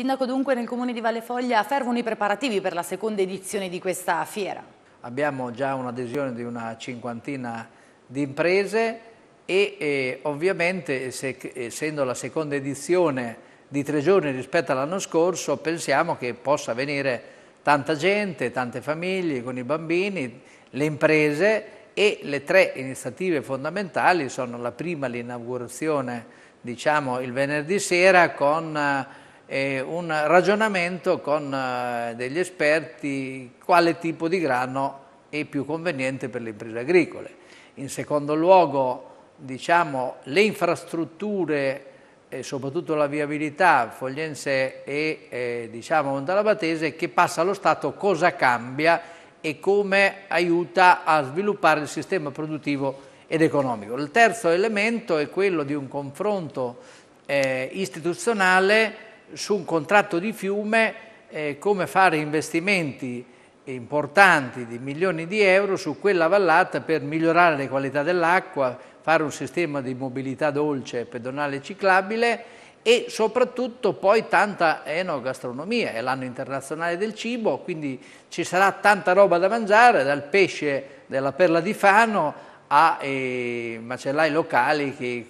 Sindaco dunque nel comune di Vallefoglia fervono i preparativi per la seconda edizione di questa fiera. Abbiamo già un'adesione di una cinquantina di imprese e eh, ovviamente se, essendo la seconda edizione di tre giorni rispetto all'anno scorso pensiamo che possa venire tanta gente, tante famiglie con i bambini, le imprese e le tre iniziative fondamentali sono la prima l'inaugurazione diciamo il venerdì sera con eh, eh, un ragionamento con eh, degli esperti quale tipo di grano è più conveniente per le imprese agricole. In secondo luogo, diciamo, le infrastrutture e eh, soprattutto la viabilità fogliense e eh, diciamo montalabatese che passa allo Stato cosa cambia e come aiuta a sviluppare il sistema produttivo ed economico. Il terzo elemento è quello di un confronto eh, istituzionale su un contratto di fiume eh, come fare investimenti importanti di milioni di euro su quella vallata per migliorare le qualità dell'acqua, fare un sistema di mobilità dolce, pedonale e ciclabile e soprattutto poi tanta enogastronomia, è l'anno internazionale del cibo, quindi ci sarà tanta roba da mangiare, dal pesce della perla di Fano a eh, macellai locali che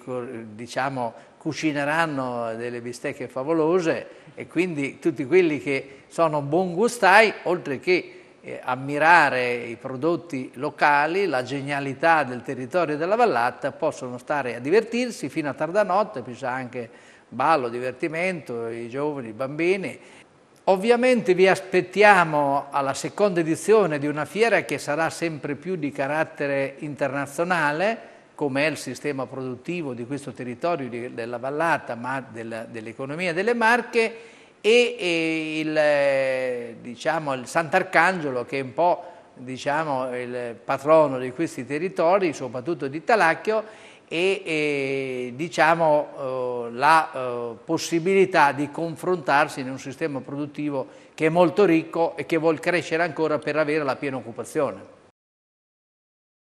diciamo, cucineranno delle bistecche favolose e quindi tutti quelli che sono buon gustai, oltre che eh, ammirare i prodotti locali, la genialità del territorio della vallata, possono stare a divertirsi fino a tarda notte, qui c'è anche ballo, divertimento, i giovani, i bambini Ovviamente vi aspettiamo alla seconda edizione di una fiera che sarà sempre più di carattere internazionale, come è il sistema produttivo di questo territorio, della vallata, ma dell'economia delle Marche, e, e il, eh, diciamo, il Sant'Arcangelo che è un po' diciamo, il patrono di questi territori, soprattutto di Talacchio, e, e diciamo, eh, la eh, possibilità di confrontarsi in un sistema produttivo che è molto ricco e che vuol crescere ancora per avere la piena occupazione.